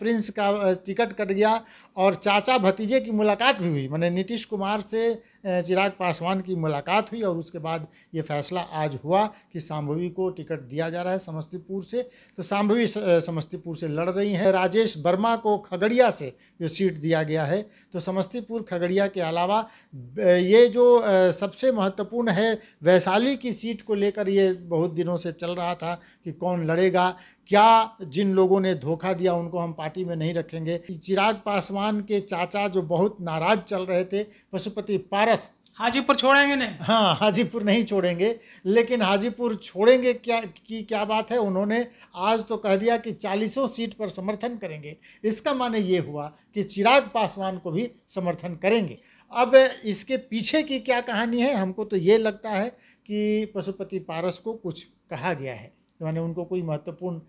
Prince का ticket cut गया और चाचा भतीजे की मुलाकात भी हुई मैंने नीतीश कुमार से चिराग पासवान की मुलाकात हुई और उसके बाद ये फैसला आज हुआ कि सांभवी को टिकट दिया जा रहा है समस्तीपुर से तो सांभवी समस्तीपुर से लड़ रही हैं राजेश वर्मा को खगड़िया से ये सीट दिया गया है तो समस्तीपुर खगड़िया के अलावा ये जो सबसे महत्वपूर्ण है वैशाली की सीट को लेकर ये बहुत दिनों से चल रहा था कि कौन लड़ेगा क्या जिन लोगों ने धोखा दिया उनको हम पार्टी घाटी में नहीं रखेंगे चिराग पासवान के चाचा जो बहुत नाराज चल रहे थे पशुपति पारस हाजीपुर छोड़ेंगे नहीं हाँ हाजीपुर नहीं छोड़ेंगे लेकिन हाजीपुर छोड़ेंगे क्या की क्या बात है उन्होंने आज तो कह दिया कि चालीसों सीट पर समर्थन करेंगे इसका माने ये हुआ कि चिराग पासवान को भी समर्थन करेंगे अब इसके पीछे की क्या कहानी है हमको तो ये लगता है कि पशुपति पारस को कुछ कहा गया है माने उनको कोई महत्वपूर्ण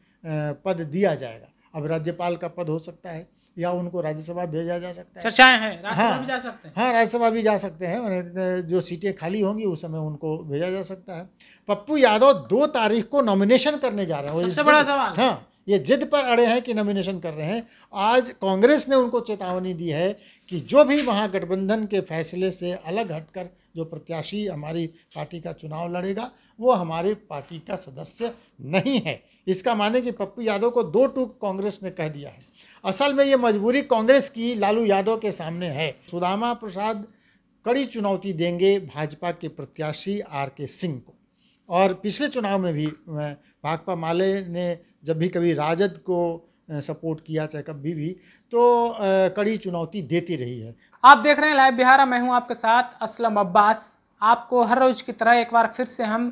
पद दिया जाएगा अब राज्यपाल का पद हो सकता है या उनको राज्यसभा भेजा जा सकता है चर्चाएं हैं हाँ भी जा सकते हैं हाँ राज्यसभा भी जा सकते हैं जो सीटें खाली होंगी उस समय उनको भेजा जा सकता है पप्पू यादव दो तारीख को नॉमिनेशन करने जा रहे हैं सबसे बड़ा सवाल हाँ ये जिद पर अड़े हैं कि नॉमिनेशन कर रहे हैं आज कांग्रेस ने उनको चेतावनी दी है कि जो भी महागठबंधन के फैसले से अलग हटकर जो प्रत्याशी हमारी पार्टी का चुनाव लड़ेगा वो हमारे पार्टी का सदस्य नहीं है इसका माने कि पप्पू यादव को दो टूक कांग्रेस ने कह दिया है असल में ये मजबूरी कांग्रेस की लालू यादव के सामने है सुदामा प्रसाद कड़ी चुनौती देंगे भाजपा के प्रत्याशी आर के सिंह को और पिछले चुनाव में भी भाकपा माले ने जब भी कभी राजद को सपोर्ट किया चाहे कभी भी तो कड़ी चुनौती देती रही है आप देख रहे हैं लाइव बिहार मैं हूं आपके साथ असलम अब्बास आपको हर रोज़ की तरह एक बार फिर से हम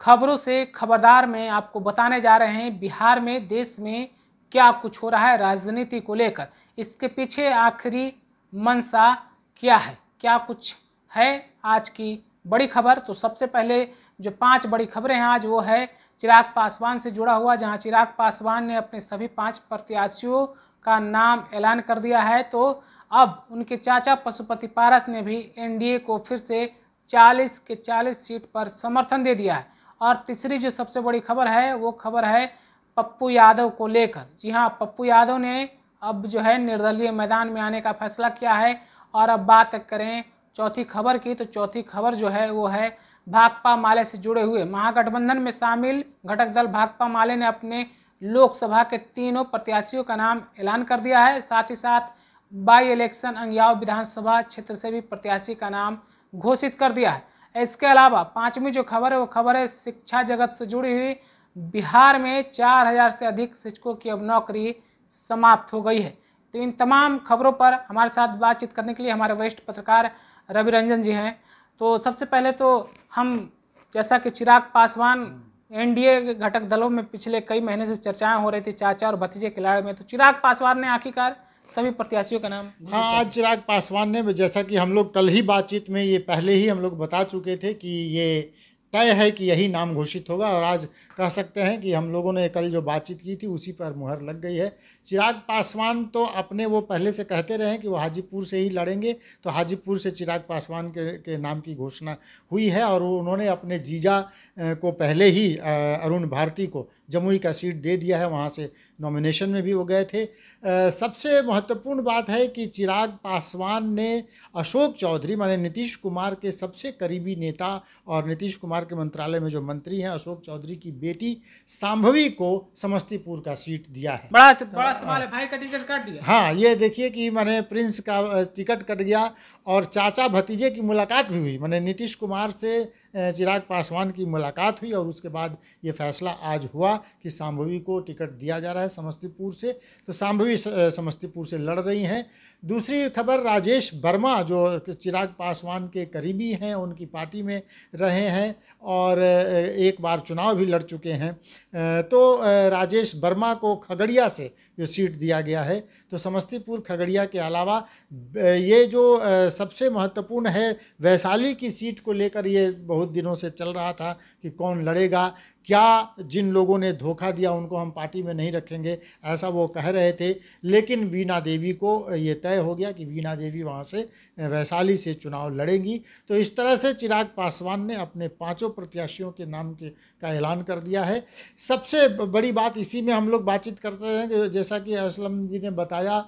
खबरों से खबरदार में आपको बताने जा रहे हैं बिहार में देश में क्या कुछ हो रहा है राजनीति को लेकर इसके पीछे आखिरी मनसा क्या है क्या कुछ है आज की बड़ी खबर तो सबसे पहले जो पांच बड़ी खबरें हैं आज वो है चिराग पासवान से जुड़ा हुआ जहां चिराग पासवान ने अपने सभी पांच प्रत्याशियों का नाम ऐलान कर दिया है तो अब उनके चाचा पशुपति पारस ने भी एनडीए को फिर से 40 के 40 सीट पर समर्थन दे दिया है और तीसरी जो सबसे बड़ी खबर है वो खबर है पप्पू यादव को लेकर जी हाँ पप्पू यादव ने अब जो है निर्दलीय मैदान में आने का फैसला किया है और अब बात करें चौथी खबर की तो चौथी खबर जो है वो है भाकपा माले से जुड़े हुए महागठबंधन में शामिल घटक दल भाकपा माले ने अपने लोकसभा के तीनों प्रत्याशियों का नाम ऐलान कर दिया है साथ ही साथ बाई इलेक्शन अंगयाव विधानसभा क्षेत्र से भी प्रत्याशी का नाम घोषित कर दिया है इसके अलावा पांचवी जो खबर है वो खबर है शिक्षा जगत से जुड़ी हुई बिहार में चार हजार से अधिक शिक्षकों की अब नौकरी समाप्त हो गई है तो इन तमाम खबरों पर हमारे साथ बातचीत करने के लिए हमारे वरिष्ठ पत्रकार रवि रंजन जी हैं तो सबसे पहले तो हम जैसा कि चिराग पासवान एनडीए के घटक दलों में पिछले कई महीने से चर्चाएं हो रही थी चाचा और भतीजे खिलाड़ी में तो चिराग पासवान ने आखिरकार सभी प्रत्याशियों का नाम हाँ आज चिराग पासवान ने जैसा कि हम लोग कल ही बातचीत में ये पहले ही हम लोग बता चुके थे कि ये तय है कि यही नाम घोषित होगा और आज कह सकते हैं कि हम लोगों ने कल जो बातचीत की थी उसी पर मुहर लग गई है चिराग पासवान तो अपने वो पहले से कहते रहे कि वो हाजीपुर से ही लड़ेंगे तो हाजीपुर से चिराग पासवान के, के नाम की घोषणा हुई है और उन्होंने अपने जीजा को पहले ही अरुण भारती को जमुई का सीट दे दिया है वहाँ से नॉमिनेशन में भी वो गए थे सबसे महत्वपूर्ण बात है कि चिराग पासवान ने अशोक चौधरी माने नीतीश कुमार के सबसे करीबी नेता और नीतीश कुमार सरकार के मंत्रालय में जो मंत्री हैं अशोक चौधरी की बेटी सांभवी को समस्तीपुर का सीट दिया है बड़ा तो, बड़ा हाँ। सवाल है भाई का टिकट कट दिया हाँ ये देखिए कि मैंने प्रिंस का टिकट कट गया और चाचा भतीजे की मुलाकात भी हुई मैंने नीतीश कुमार से चिराग पासवान की मुलाकात हुई और उसके बाद ये फैसला आज हुआ कि सांभवी को टिकट दिया जा रहा है समस्तीपुर से तो सांभवी समस्तीपुर से लड़ रही हैं दूसरी खबर राजेश वर्मा जो चिराग पासवान के करीबी हैं उनकी पार्टी में रहे हैं और एक बार चुनाव भी लड़ चुके हैं तो राजेश वर्मा को खगड़िया से जो सीट दिया गया है तो समस्तीपुर खगड़िया के अलावा ये जो सबसे महत्वपूर्ण है वैशाली की सीट को लेकर ये बहुत दिनों से चल रहा था कि कौन लड़ेगा क्या जिन लोगों ने धोखा दिया उनको हम पार्टी में नहीं रखेंगे ऐसा वो कह रहे थे लेकिन वीणा देवी को ये तय हो गया कि वीणा देवी वहाँ से वैशाली से चुनाव लड़ेंगी तो इस तरह से चिराग पासवान ने अपने पांचों प्रत्याशियों के नाम के का ऐलान कर दिया है सबसे बड़ी बात इसी में हम लोग बातचीत करते हैं कि जैसा कि असलम जी ने बताया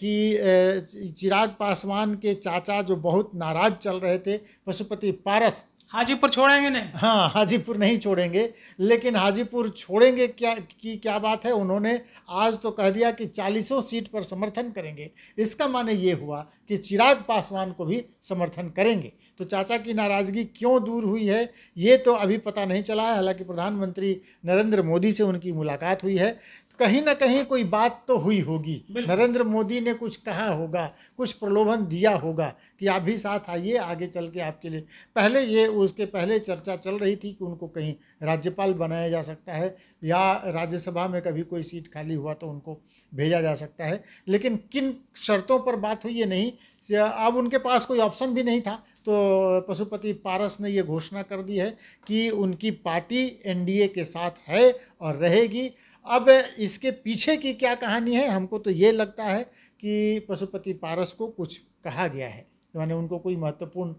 कि चिराग पासवान के चाचा जो बहुत नाराज चल रहे थे पशुपति पारस हाजीपुर छोड़ेंगे नहीं हाँ हाजीपुर नहीं छोड़ेंगे लेकिन हाजीपुर छोड़ेंगे क्या की क्या बात है उन्होंने आज तो कह दिया कि चालीसों सीट पर समर्थन करेंगे इसका माने ये हुआ कि चिराग पासवान को भी समर्थन करेंगे तो चाचा की नाराज़गी क्यों दूर हुई है ये तो अभी पता नहीं चला है हालांकि प्रधानमंत्री नरेंद्र मोदी से उनकी मुलाकात हुई है तो कहीं ना कहीं कोई बात तो हुई होगी नरेंद्र मोदी ने कुछ कहा होगा कुछ प्रलोभन दिया होगा कि आप भी साथ आइए आगे चल के आपके लिए पहले ये उसके पहले चर्चा चल रही थी कि उनको कहीं राज्यपाल बनाया जा सकता है या राज्यसभा में कभी कोई सीट खाली हुआ तो उनको भेजा जा सकता है लेकिन किन शर्तों पर बात हुई ये नहीं अब उनके पास कोई ऑप्शन भी नहीं था तो पशुपति पारस ने ये घोषणा कर दी है कि उनकी पार्टी एनडीए के साथ है और रहेगी अब इसके पीछे की क्या कहानी है हमको तो ये लगता है कि पशुपति पारस को कुछ कहा गया है यानी उनको कोई महत्वपूर्ण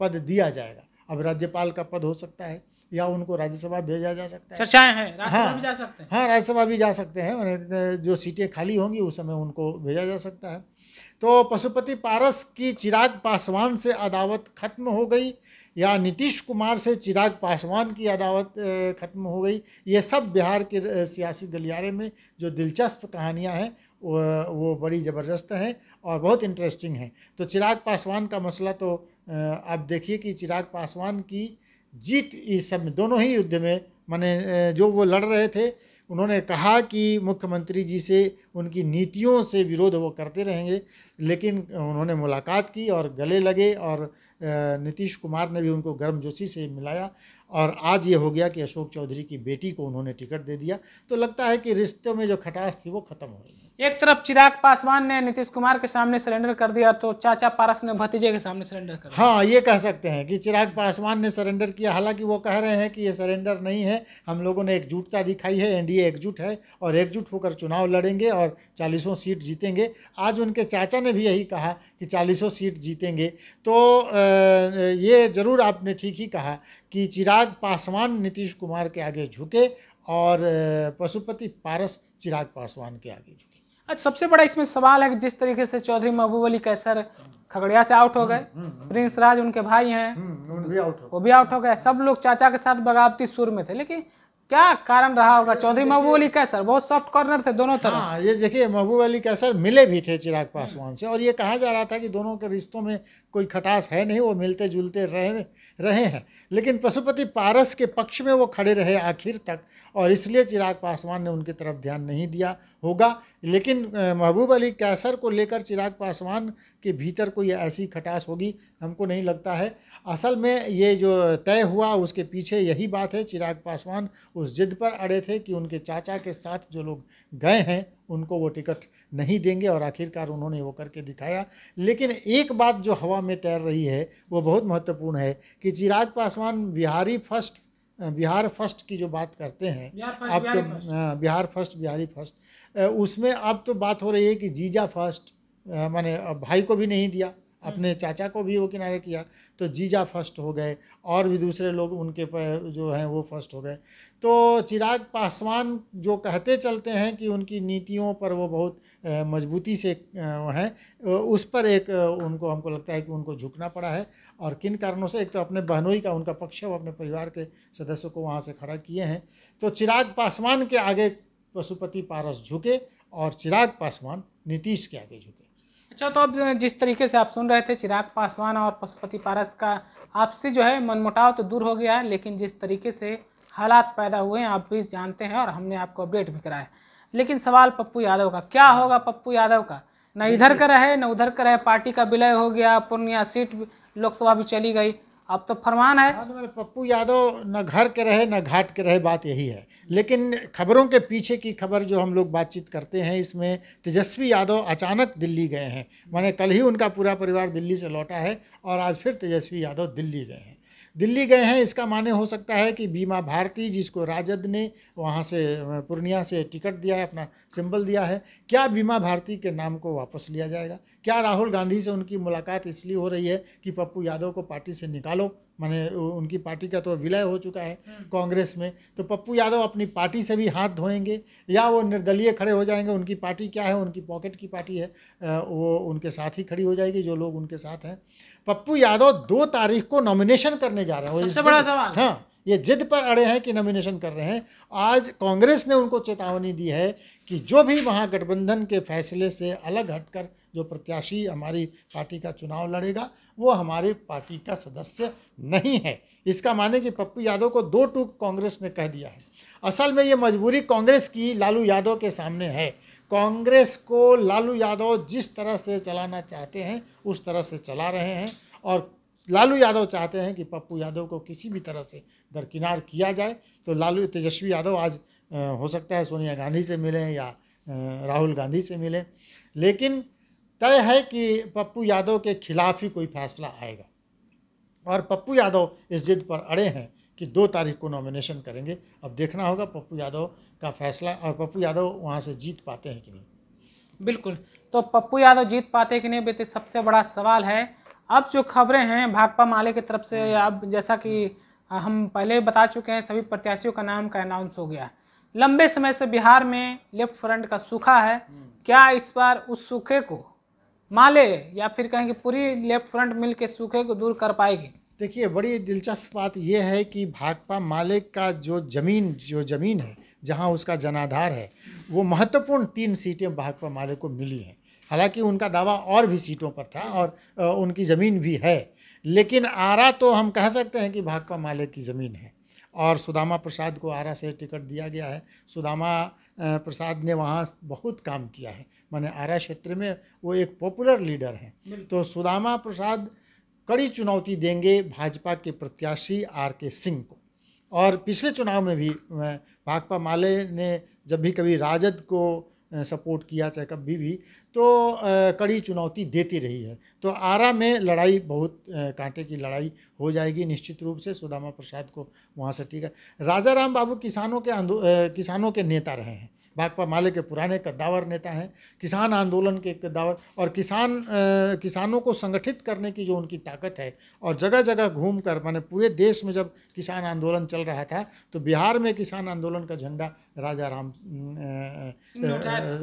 पद दिया जाएगा अब राज्यपाल का पद हो सकता है या उनको राज्यसभा भेजा जा सकता है चर्चाएं हैं हाँ भी जा सकते हैं हाँ राज्यसभा भी जा सकते हैं जो सीटें खाली होंगी उस समय उनको भेजा जा सकता है तो पशुपति पारस की चिराग पासवान से अदावत खत्म हो गई या नीतीश कुमार से चिराग पासवान की अदावत खत्म हो गई ये सब बिहार के सियासी गलियारे में जो दिलचस्प कहानियां हैं वो बड़ी ज़बरदस्त हैं और बहुत इंटरेस्टिंग हैं तो चिराग पासवान का मसला तो आप देखिए कि चिराग पासवान की जीत इस समय दोनों ही युद्ध में माने जो वो लड़ रहे थे उन्होंने कहा कि मुख्यमंत्री जी से उनकी नीतियों से विरोध वो करते रहेंगे लेकिन उन्होंने मुलाकात की और गले लगे और नीतीश कुमार ने भी उनको गर्मजोशी से मिलाया और आज ये हो गया कि अशोक चौधरी की बेटी को उन्होंने टिकट दे दिया तो लगता है कि रिश्तों में जो खटास थी वो खत्म हो रही है एक तरफ चिराग पासवान ने नीतीश कुमार के सामने सरेंडर कर दिया तो चाचा पारस ने भतीजे के सामने सरेंडर कर हाँ ये कह सकते हैं कि चिराग पासवान ने सरेंडर किया हालांकि वो कह रहे हैं कि ये सरेंडर नहीं है हम लोगों ने एकजुटता दिखाई है एनडीए एकजुट है और एकजुट होकर चुनाव लड़ेंगे और चालीसों सीट जीतेंगे आज उनके चाचा ने भी यही कहा कि चालीसों सीट जीतेंगे तो ये ज़रूर आपने ठीक ही कहा कि चिराग पासवान नीतीश कुमार के आगे झुके और पशुपति पारस चिराग पासवान के आगे झुके अच्छा सबसे बड़ा इसमें सवाल है कि जिस तरीके से चौधरी महबूब अली कैसर खगड़िया से आउट हो गए हम्म, हम्म, हम्म। प्रिंस राज उनके भाई हैं वो भी आउट हो गए सब लोग चाचा के साथ बगावती सुर में थे लेकिन क्या कारण रहा होगा चौधरी महबूब अली कैसर बहुत सॉफ्ट कॉर्नर थे दोनों तरफ हाँ ये देखिए महबूब अली कैसर मिले भी थे चिराग पासवान से और ये कहा जा रहा था कि दोनों के रिश्तों में कोई खटास है नहीं वो मिलते जुलते रहे रहे हैं लेकिन पशुपति पारस के पक्ष में वो खड़े रहे आखिर तक और इसलिए चिराग पासवान ने उनकी तरफ ध्यान नहीं दिया होगा लेकिन महबूब अली कैसर को लेकर चिराग पासवान के भीतर कोई ऐसी खटास होगी हमको नहीं लगता है असल में ये जो तय हुआ उसके पीछे यही बात है चिराग पासवान उस जिद पर अड़े थे कि उनके चाचा के साथ जो लोग गए हैं उनको वो टिकट नहीं देंगे और आखिरकार उन्होंने वो करके दिखाया लेकिन एक बात जो हवा में तैर रही है वो बहुत महत्वपूर्ण है कि चिराग पासवान बिहारी फर्स्ट बिहार फर्स्ट की जो बात करते हैं आप तो हाँ, बिहार फर्स्ट बिहारी फर्स्ट उसमें अब तो बात हो रही है कि जीजा फर्स्ट मैंने भाई को भी नहीं दिया अपने हम्म। चाचा को भी वो किनारे किया तो जीजा फर्स्ट हो गए और भी दूसरे लोग उनके जो हैं वो फर्स्ट हो गए तो चिराग पासवान जो कहते चलते हैं कि उनकी नीतियों पर वो बहुत मजबूती से हैं उस पर एक उनको हमको लगता है कि उनको झुकना पड़ा है और किन कारणों से एक तो अपने बहनोई का उनका पक्ष है वो अपने परिवार के सदस्यों को वहाँ से खड़ा किए हैं तो चिराग पासवान के आगे पशुपति पारस झुके और चिराग पासवान नीतीश के आगे झुके अच्छा तो अब जिस तरीके से आप सुन रहे थे चिराग पासवान और पशुपति पारस का आपसे जो है मनमुटाव तो दूर हो गया है लेकिन जिस तरीके से हालात पैदा हुए हैं आप भी जानते हैं और हमने आपको अपडेट भी कराया लेकिन सवाल पप्पू यादव का क्या होगा पप्पू यादव का न इधर का रहे न उधर का रहे पार्टी का विलय हो गया पूर्णिया सीट लोकसभा भी चली गई अब तो फरमान है हाँ, तो पप्पू यादव न घर के रहे न घाट के रहे बात यही है लेकिन खबरों के पीछे की खबर जो हम लोग बातचीत करते हैं इसमें तेजस्वी यादव अचानक दिल्ली गए हैं माने कल ही उनका पूरा परिवार दिल्ली से लौटा है और आज फिर तेजस्वी यादव दिल्ली गए हैं दिल्ली गए हैं इसका माने हो सकता है कि बीमा भारती जिसको राजद ने वहाँ से पूर्णिया से टिकट दिया है अपना सिंबल दिया है क्या बीमा भारती के नाम को वापस लिया जाएगा क्या राहुल गांधी से उनकी मुलाकात इसलिए हो रही है कि पप्पू यादव को पार्टी से निकालो माने उनकी पार्टी का तो विलय हो चुका है हम्म। कांग्रेस में तो पप्पू यादव अपनी पार्टी से भी हाथ धोएंगे या वो निर्दलीय खड़े हो जाएंगे उनकी पार्टी क्या है उनकी पॉकेट की पार्टी है वो उनके साथ ही खड़ी हो जाएगी जो लोग उनके साथ हैं पप्पू यादव दो तारीख को नॉमिनेशन करने जा रहे हैं सबसे बड़ा सवाल हाँ ये जिद पर अड़े हैं कि नॉमिनेशन कर रहे हैं आज कांग्रेस ने उनको चेतावनी दी है कि जो भी महागठबंधन के फैसले से अलग हटकर जो प्रत्याशी हमारी पार्टी का चुनाव लड़ेगा वो हमारे पार्टी का सदस्य नहीं है इसका माने कि पप्पू यादव को दो टूक कांग्रेस ने कह दिया है असल में ये मजबूरी कांग्रेस की लालू यादव के सामने है कांग्रेस को लालू यादव जिस तरह से चलाना चाहते हैं उस तरह से चला रहे हैं और लालू यादव चाहते हैं कि पप्पू यादव को किसी भी तरह से दरकिनार किया जाए तो लालू तेजस्वी यादव आज हो सकता है सोनिया गांधी से मिलें या राहुल गांधी से मिलें लेकिन तय है कि पप्पू यादव के खिलाफ ही कोई फैसला आएगा और पप्पू यादव इस जिद पर अड़े हैं कि दो तारीख को नॉमिनेशन करेंगे अब देखना होगा पप्पू यादव का फैसला और पप्पू यादव वहाँ से जीत पाते हैं कि नहीं बिल्कुल तो पप्पू यादव जीत पाते कि नहीं बेटे सबसे बड़ा सवाल है अब जो खबरें हैं भाकपा माले की तरफ से हम्म। अब जैसा कि हम्म। हम पहले बता चुके हैं सभी प्रत्याशियों का नाम का अनाउंस हो गया लंबे समय से बिहार में लेफ्ट फ्रंट का सूखा है हम्म। क्या इस बार उस सूखे को माले या फिर कहेंगे पूरी लेफ्ट फ्रंट मिल के सूखे को दूर कर पाएगी देखिए बड़ी दिलचस्प बात यह है कि भाकपा माले का जो ज़मीन जो ज़मीन है जहां उसका जनाधार है वो महत्वपूर्ण तीन सीटें भाकपा माले को मिली हैं हालांकि उनका दावा और भी सीटों पर था और उनकी ज़मीन भी है लेकिन आरा तो हम कह सकते हैं कि भाकपा माले की ज़मीन है और सुदामा प्रसाद को आरा से टिकट दिया गया है सुदामा प्रसाद ने वहाँ बहुत काम किया है मैंने आरा क्षेत्र में वो एक पॉपुलर लीडर हैं तो सुदामा प्रसाद कड़ी चुनौती देंगे भाजपा के प्रत्याशी आर के सिंह को और पिछले चुनाव में भी भाकपा माले ने जब भी कभी राजद को सपोर्ट किया चाहे कभी भी तो कड़ी चुनौती देती रही है तो आरा में लड़ाई बहुत कांटे की लड़ाई हो जाएगी निश्चित रूप से सुदामा प्रसाद को वहाँ से ठीक है राजा राम बाबू किसानों के आंदो किसानों के नेता रहे हैं भाकपा माले के पुराने कद्दावर नेता हैं किसान आंदोलन के कद्दावर और किसान आ, किसानों को संगठित करने की जो उनकी ताकत है और जगह जगह घूम कर मैंने पूरे देश में जब किसान आंदोलन चल रहा था तो बिहार में किसान आंदोलन का झंडा राजा राम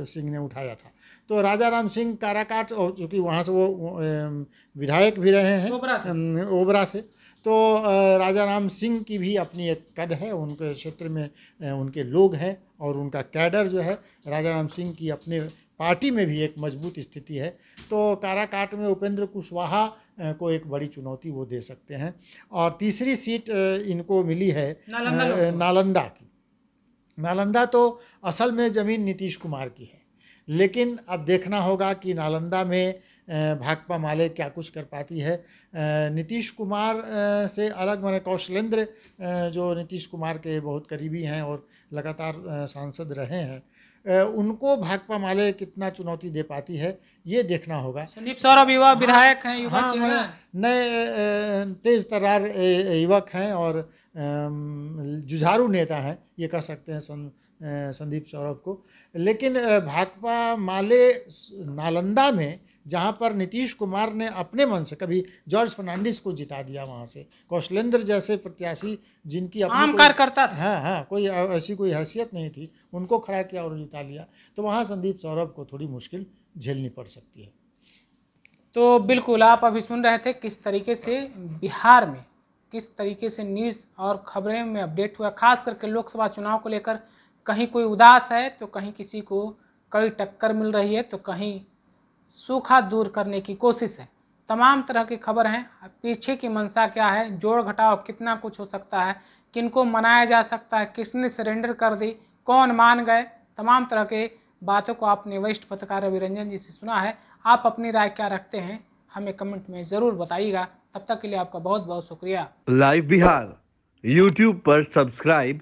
सिंह ने उठाया था तो राजा राम सिंह काराकाट और चूँकि वहाँ से वो विधायक भी रहे हैं ओबरा से, ओबरा से तो राजा राम सिंह की भी अपनी एक कद है उनके क्षेत्र में उनके लोग हैं और उनका कैडर जो है राजा राम सिंह की अपने पार्टी में भी एक मजबूत स्थिति है तो काराकाट में उपेंद्र कुशवाहा को एक बड़ी चुनौती वो दे सकते हैं और तीसरी सीट इनको मिली है नालंदा, नालंदा की नालंदा तो असल में ज़मीन नीतीश कुमार की है लेकिन अब देखना होगा कि नालंदा में भाकपा माले क्या कुछ कर पाती है नीतीश कुमार से अलग मैंने कौशलेंद्र जो नीतीश कुमार के बहुत करीबी हैं और लगातार सांसद रहे हैं उनको भाकपा माले कितना चुनौती दे पाती है ये देखना होगा संदीप सौरभ युवा हाँ, विधायक हैं युवा हाँ, नए तेज तरार युवक हैं और जुझारू नेता हैं ये कह सकते हैं संदीप सौरभ को लेकिन भाकपा माले नालंदा में जहाँ पर नीतीश कुमार ने अपने मन से कभी जॉर्ज फर्नांडिस को जिता दिया वहाँ से कौशलेंद्र जैसे प्रत्याशी जिनकी आम कार्यकर्ता हाँ हाँ कोई ऐसी कोई हैसियत नहीं थी उनको खड़ा किया और जिता लिया तो वहाँ संदीप सौरभ को थोड़ी मुश्किल झेलनी पड़ सकती है तो बिल्कुल आप अभी सुन रहे थे किस तरीके से बिहार में किस तरीके से न्यूज़ और खबरें में अपडेट हुआ खास करके लोकसभा चुनाव को लेकर कहीं कोई उदास है तो कहीं किसी को कई टक्कर मिल रही है तो कहीं सूखा दूर करने की कोशिश है तमाम तरह की खबर हैं पीछे की मंशा क्या है जोड़ घटाव कितना कुछ हो सकता है किनको मनाया जा सकता है किसने सरेंडर कर दी कौन मान गए तमाम तरह के बातों को आपने वरिष्ठ पत्रकार रविरंजन जी से सुना है आप अपनी राय क्या रखते हैं हमें कमेंट में ज़रूर बताइएगा तब तक के लिए आपका बहुत बहुत शुक्रिया लाइव बिहार यूट्यूब पर सब्सक्राइब